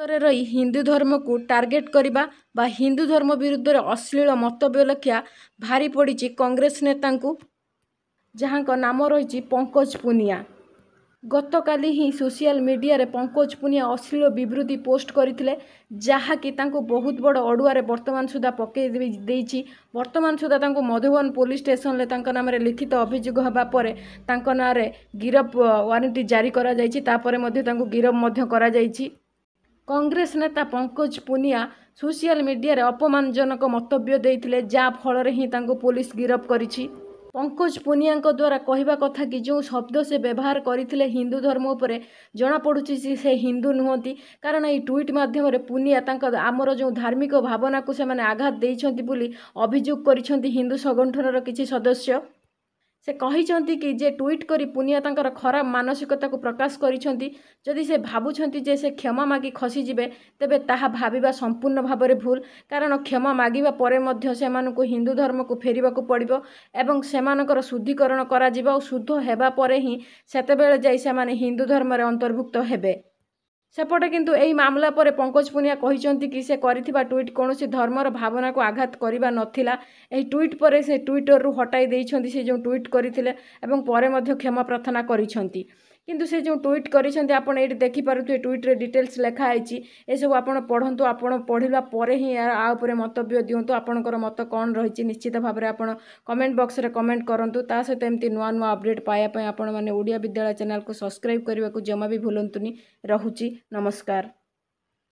ଭାରତରେ ରହି ହିନ୍ଦୁ ଧର୍ମକୁ ଟାର୍ଗେଟ୍ କରିବା ବା ହିନ୍ଦୁ ଧର୍ମ ବିରୁଦ୍ଧରେ ଅଶ୍ଳୀଳ ମନ୍ତବ୍ୟ ଲେଖିବା ଭାରି ପଡ଼ିଛି କଂଗ୍ରେସ ନେତାଙ୍କୁ ଯାହାଙ୍କ ନାମ ରହିଛି ପଙ୍କଜ ପୁନିଆ ଗତକାଲି ହିଁ ସୋସିଆଲ ମିଡ଼ିଆରେ ପଙ୍କଜ ପୁନିଆ ଅଶ୍ଳୀଳ ବିବୃତ୍ତି ପୋଷ୍ଟ କରିଥିଲେ ଯାହାକି ତାଙ୍କୁ ବହୁତ ବଡ଼ ଅଡ଼ୁଆରେ ବର୍ତ୍ତମାନ ସୁଦ୍ଧା ପକାଇ ଦେଇଛି ବର୍ତ୍ତମାନ ସୁଦ୍ଧା ତାଙ୍କୁ ମଧୁବନ ପୋଲିସ ଷ୍ଟେସନରେ ତାଙ୍କ ନାମରେ ଲିଖିତ ଅଭିଯୋଗ ହେବା ପରେ ତାଙ୍କ ନାଁରେ ଗିରଫ ୱାରେଣ୍ଟି ଜାରି କରାଯାଇଛି ତାପରେ ମଧ୍ୟ ତାଙ୍କୁ ଗିରଫ ମଧ୍ୟ କରାଯାଇଛି କଂଗ୍ରେସ ନେତା ପଙ୍କଜ ପୁନିଆ ସୋସିଆଲ ମିଡ଼ିଆରେ ଅପମାନଜନକ ମନ୍ତବ୍ୟ ଦେଇଥିଲେ ଯାହାଫଳରେ ହିଁ ତାଙ୍କୁ ପୋଲିସ ଗିରଫ କରିଛି ପଙ୍କଜ ପୁନିଆଙ୍କ ଦ୍ୱାରା କହିବା କଥା କି ଯେଉଁ ଶବ୍ଦ ସେ ବ୍ୟବହାର କରିଥିଲେ ହିନ୍ଦୁ ଧର୍ମ ଉପରେ ଜଣାପଡ଼ୁଛି ଯେ ସେ ହିନ୍ଦୁ ନୁହଁନ୍ତି କାରଣ ଏହି ଟ୍ୱିଟ୍ ମାଧ୍ୟମରେ ପୁନିଆ ତାଙ୍କ ଆମର ଯେଉଁ ଧାର୍ମିକ ଭାବନାକୁ ସେମାନେ ଆଘାତ ଦେଇଛନ୍ତି ବୋଲି ଅଭିଯୋଗ କରିଛନ୍ତି ହିନ୍ଦୁ ସଂଗଠନର କିଛି ସଦସ୍ୟ ସେ କହିଛନ୍ତି କି ଯେ ଟ୍ୱିଟ୍ କରି ପୁନିଆ ତାଙ୍କର ଖରାପ ମାନସିକତାକୁ ପ୍ରକାଶ କରିଛନ୍ତି ଯଦି ସେ ଭାବୁଛନ୍ତି ଯେ ସେ କ୍ଷମା ମାଗି ଖସିଯିବେ ତେବେ ତାହା ଭାବିବା ସମ୍ପୂର୍ଣ୍ଣ ଭାବରେ ଭୁଲ କାରଣ କ୍ଷମା ମାଗିବା ପରେ ମଧ୍ୟ ସେମାନଙ୍କୁ ହିନ୍ଦୁ ଧର୍ମକୁ ଫେରିବାକୁ ପଡ଼ିବ ଏବଂ ସେମାନଙ୍କର ଶୁଦ୍ଧିକରଣ କରାଯିବ ଆଉ ଶୁଦ୍ଧ ହେବା ପରେ ହିଁ ସେତେବେଳେ ଯାଇ ସେମାନେ ହିନ୍ଦୁ ଧର୍ମରେ ଅନ୍ତର୍ଭୁକ୍ତ ହେବେ ସେପଟେ କିନ୍ତୁ ଏହି ମାମଲା ପରେ ପଙ୍କଜ ପୁନିଆ କହିଛନ୍ତି କି ସେ କରିଥିବା ଟ୍ୱିଟ୍ କୌଣସି ଧର୍ମର ଭାବନାକୁ ଆଘାତ କରିବା ନଥିଲା ଏହି ଟ୍ୱିଟ୍ ପରେ ସେ ଟ୍ୱିଟରରୁ ହଟାଇ ଦେଇଛନ୍ତି ସେ ଯେଉଁ ଟ୍ୱିଟ୍ କରିଥିଲେ ଏବଂ ପରେ ମଧ୍ୟ କ୍ଷମା ପ୍ରାର୍ଥନା କରିଛନ୍ତି কিন্তু সে যে টুইট করেছেন আপনার এটি দেখিপারে ট্বিট্রে ডিটেলস লেখা হয়েছে এসব আপনার পড়ন্তু আপনার পড়া পরে হি আপরে উপরে মন্তব্য দিও আপনার মত কম রয়েছে নিশ্চিত ভাবে আপনার কমেন্ট বক্সরে কমেন্ট করতু তা সহ এমতি নয় নয় অপডেট পাওয়া আপনার মানে ওড়িয়া বিদ্যালয় চ্যানেল সবসক্রাইব করা জমা বি ভুলতুনি রহুচি নমস্কার